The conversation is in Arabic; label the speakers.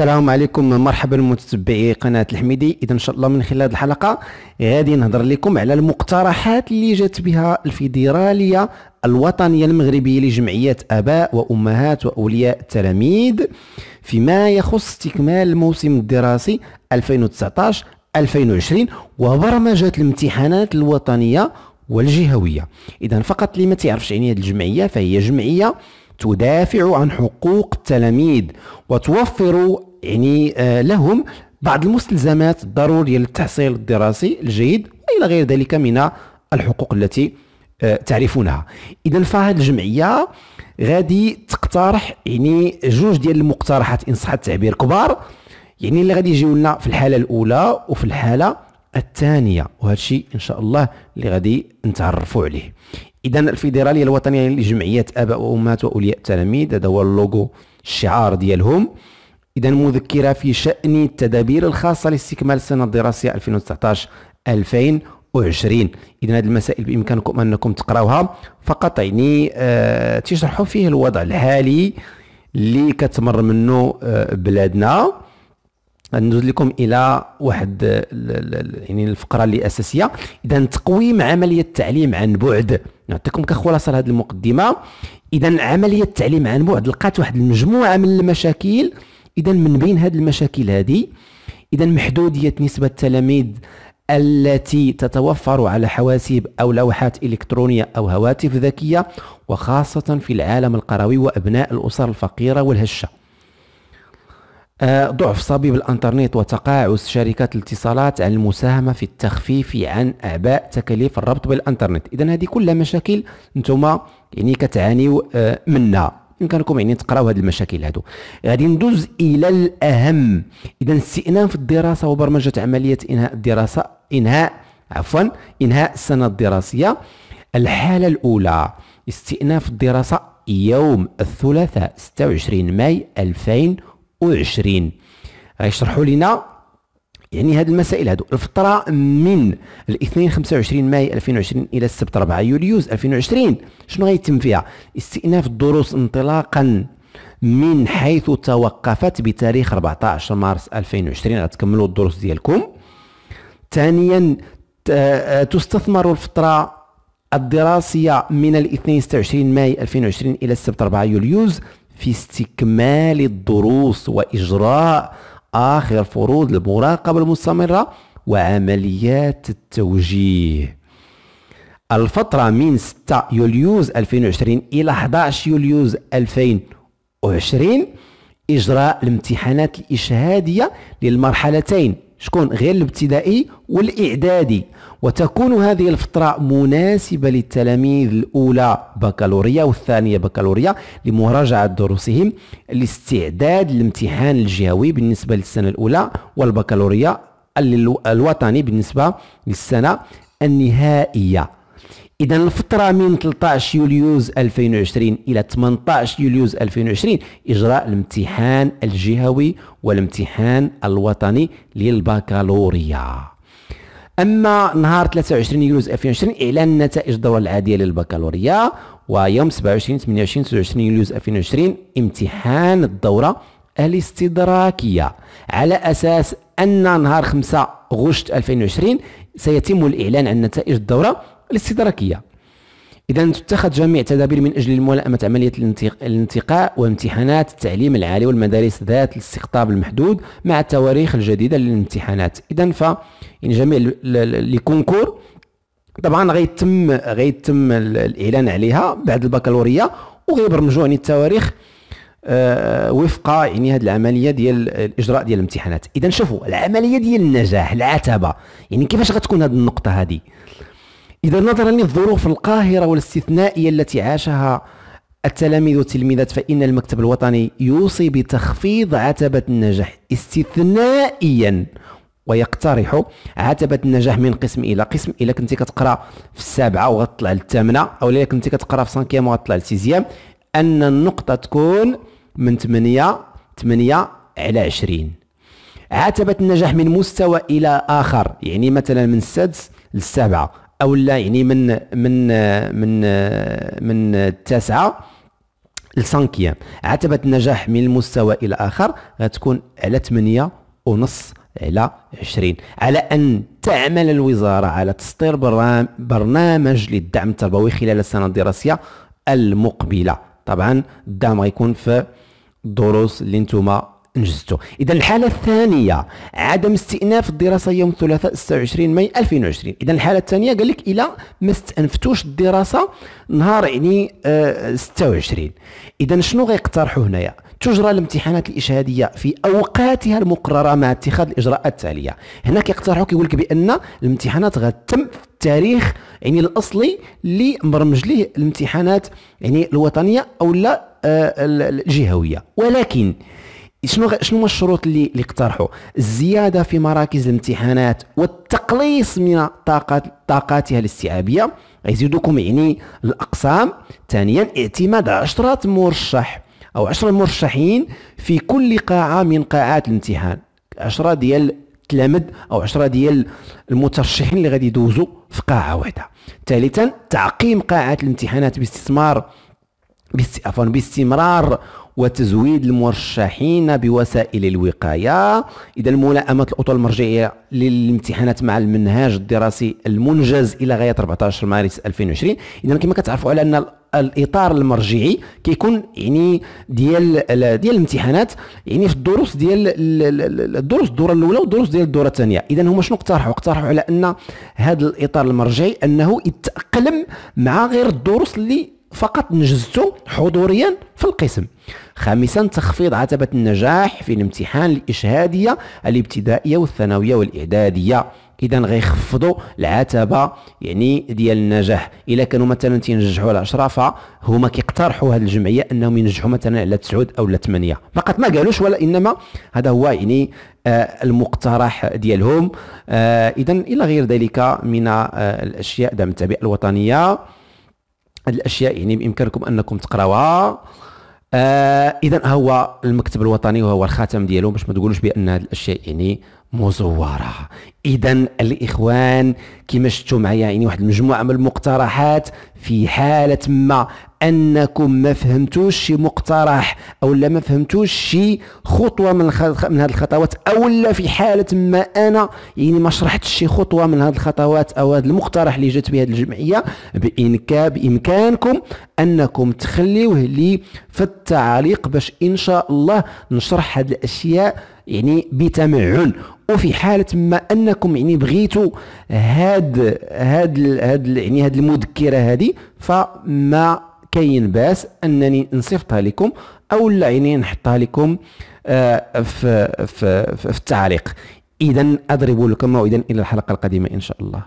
Speaker 1: السلام عليكم مرحبا متتبعي قناه الحميدي اذا ان شاء الله من خلال الحلقه غادي نهضر لكم على المقترحات اللي جات بها الفيدراليه الوطنيه المغربيه لجمعيات اباء وامهات واولياء التلاميذ فيما يخص استكمال الموسم الدراسي 2019 2020 وبرمجه الامتحانات الوطنيه والجهويه اذا فقط اللي ما تعرفش يعني هذه الجمعيه فهي جمعيه تدافع عن حقوق التلاميذ وتوفر يعني آه، لهم بعض المستلزمات الضروريه للتحصيل الدراسي الجيد والى غير ذلك من الحقوق التي آه، تعرفونها اذا فهذه الجمعيه غادي تقترح يعني جوج ديال المقترحات ان صح التعبير كبار يعني اللي غادي يجيو لنا في الحاله الاولى وفي الحاله الثانيه وهذا الشيء ان شاء الله اللي غادي نتعرفوا عليه اذا الفيدراليه الوطنيه لجمعيات اباء وامهات واولياء التلاميذ هذا هو اللوغو الشعار ديالهم اذا مذكره في شان التدابير الخاصه لاستكمال السنه الدراسيه 2019 2020 اذا هذه المسائل بامكانكم انكم تقراوها فقط يعني آه تشرحوا فيه الوضع الحالي اللي كتمر منه آه بلادنا ندوز لكم الى واحد يعني الفقره اللي اساسيه اذا تقويم عمليه التعليم عن بعد نعطيكم كخلاصه لهذه المقدمه اذا عمليه التعليم عن بعد لقات واحد المجموعه من المشاكل اذا من بين هذه المشاكل هذه اذا محدوديه نسبه التلاميذ التي تتوفر على حواسيب او لوحات الكترونيه او هواتف ذكيه وخاصه في العالم القروي وابناء الاسر الفقيره والهشه آه، ضعف صبيب الانترنت وتقاعس شركات الاتصالات عن المساهمه في التخفيف عن اعباء تكاليف الربط بالانترنت اذا هذه كلها مشاكل انتم يعني كتعانيو آه، منها يمكنكم يعني تقراو هذه المشاكل هادو غادي ندوز الى الاهم اذا استئناف الدراسه وبرمجه عمليه انهاء الدراسه انهاء عفوا انهاء السنه الدراسيه الحاله الاولى استئناف الدراسه يوم الثلاثاء 26 ماي 2000 وعشرين غيشرحوا آه، لنا يعني هذه المسائل هادو الفتره من الاثنين 25 ماي 2020 الى السبت 4 يوليوز 2020 شنو غيتم فيها استئناف الدروس انطلاقا من حيث توقفت بتاريخ 14 مارس 2020 غتكملوا الدروس ديالكم ثانيا آه، تستثمر الفتره الدراسيه من الاثنين 26 ماي 2020 الى السبت 4 يوليوز في استكمال الدروس واجراء اخر فروض المراقبه المستمره وعمليات التوجيه الفترة من 6 يوليوز 2020 إلى 11 يوليوز 2020 إجراء الامتحانات الإشهادية للمرحلتين شكون غير الابتدائي والاعدادي وتكون هذه الفترة مناسبة للتلاميذ الأولى بكالوريا والثانية بكالوريا لمراجعة دروسهم لاستعداد الامتحان الجهوي بالنسبة للسنة الأولى والبكالوريا الوطني بالنسبة للسنة النهائية اذا الفتره من 13 يوليوز 2020 الى 18 يوليوز 2020 اجراء الامتحان الجهوي والامتحان الوطني للبكالوريا اما نهار 23 يوليوز 2020 اعلان نتائج الدوره العاديه للبكالوريا ويوم 27 28 29 يوليوز 2020 امتحان الدوره الاستدراكيه على اساس ان نهار 5 غشت 2020 سيتم الاعلان عن نتائج الدوره الاستدراكيه اذا تتخذ جميع التدابير من اجل الملائمه عمليه الانتقاء وامتحانات التعليم العالي والمدارس ذات الاستقطاب المحدود مع التواريخ الجديده للامتحانات اذا ف يعني جميع لي كونكور طبعا غيتم غيتم الاعلان عليها بعد البكالوريا وغيبرمجوا يعني التواريخ آه، وفق يعني هذه العمليه ديال الاجراء ديال الامتحانات اذا شوفوا العمليه ديال النجاح العتبه يعني كيفاش غتكون هذه النقطه هذه إذا نظرا للظروف القاهرة والاستثنائية التي عاشها التلاميذ والتلميذات فإن المكتب الوطني يوصي بتخفيض عتبة النجاح استثنائيا ويقترح عتبة النجاح من قسم إلى قسم إلا كنتي كتقرا في السابعة وغتطلع للثامنة أو إلا كنتي كتقرا في سانكيام وغتطلع للسيزيام أن النقطة تكون من 8 8 على 20 عتبة النجاح من مستوى إلى آخر يعني مثلا من السادس للسابعة او لا يعني من من من من التاسعه لسانكيام عتبه النجاح من المستوى الى اخر غتكون على 8 ونص على 20 على ان تعمل الوزاره على تسطير برنامج للدعم التربوي خلال السنه الدراسيه المقبله طبعا الدعم غيكون في الدروس اللي نتوما انجزته اذا الحاله الثانيه عدم استئناف الدراسه يوم الثلاثاء 26 ماي 2020 اذا الحاله الثانيه قال لك الا ما استأنفتوش الدراسه نهار يعني آه 26 اذا شنو غيقترحوا هنايا تجرى الامتحانات الاشهاديه في اوقاتها المقرره مع اتخاذ الاجراءات التاليه هنا كيقترحوا كيقول لك بان الامتحانات في التاريخ يعني الاصلي اللي مبرمج ليه الامتحانات يعني الوطنيه او لا آه الجهويه ولكن شنو شنو الشروط اللي اللي اقترحوا الزياده في مراكز الامتحانات والتقليص من طاقات طاقاتها الاستيعابيه غيزيدوكم يعني الاقسام ثانيا اعتماد 10 مرشح او 10 مرشحين في كل قاعه من قاعات الامتحان 10 ديال تلامد او 10 ديال المترشحين اللي غادي يدوزوا في قاعه واحده ثالثا تعقيم قاعات الامتحانات باستثمار باستمرار وتزويد المرشحين بوسائل الوقايه اذا ملائمه الاطر المرجعيه للامتحانات مع المنهاج الدراسي المنجز الى غايه 14 مارس 2020 اذا كما كتعرفوا على ان الاطار المرجعي كيكون يعني ديال ديال الامتحانات يعني في الدروس ديال الدروس الدوره الاولى والدروس ديال الدوره الثانيه اذا هما شنو اقترحوا اقترحوا على ان هذا الاطار المرجعي انه يتاقلم مع غير الدروس اللي فقط نجزته حضوريا في القسم خامسا تخفيض عتبة النجاح في الامتحان الإشهادية الابتدائية والثانوية والإعدادية اذا غيخفضوا العتبه يعني ديال النجاح الا كانوا مثلا تينجحوا على 10 فهما كيقترحوا هذه الجمعيه انهم ينجحوا مثلا على 9 او 8 فقط ما قالوش ولا انما هذا هو يعني آه المقترح ديالهم آه اذا الى غير ذلك من آه الاشياء دعم التعبئه الوطنيه الاشياء يعني بامكانكم انكم تقراوها آه اذا هو المكتب الوطني وهو الخاتم ديالو باش ما تقولوش بان هذه الاشياء يعني مزورة إذا الإخوان كما شفتوا معايا يعني واحد المجموعة من المقترحات في حالة ما أنكم ما فهمتوش شي مقترح أو لا ما فهمتوش شي خطوة من, من هذه الخطوات أو لا في حالة ما أنا يعني ما شرحتش شي خطوة من هذه الخطوات أو هذا المقترح اللي جات به هذه الجمعية بإنك بإمكانكم أنكم تخليوه لي في التعليق باش إن شاء الله نشرح هذه الأشياء يعني بتمعن وفي حاله ما انكم يعني بغيتوا هاد هاد هاد يعني هاد المذكره هذه فما كاين باس انني نصيفطها لكم او لا يعني نحطها لكم آه في في في التعليق اذا اضرب لكم موعدا الى الحلقه القادمه ان شاء الله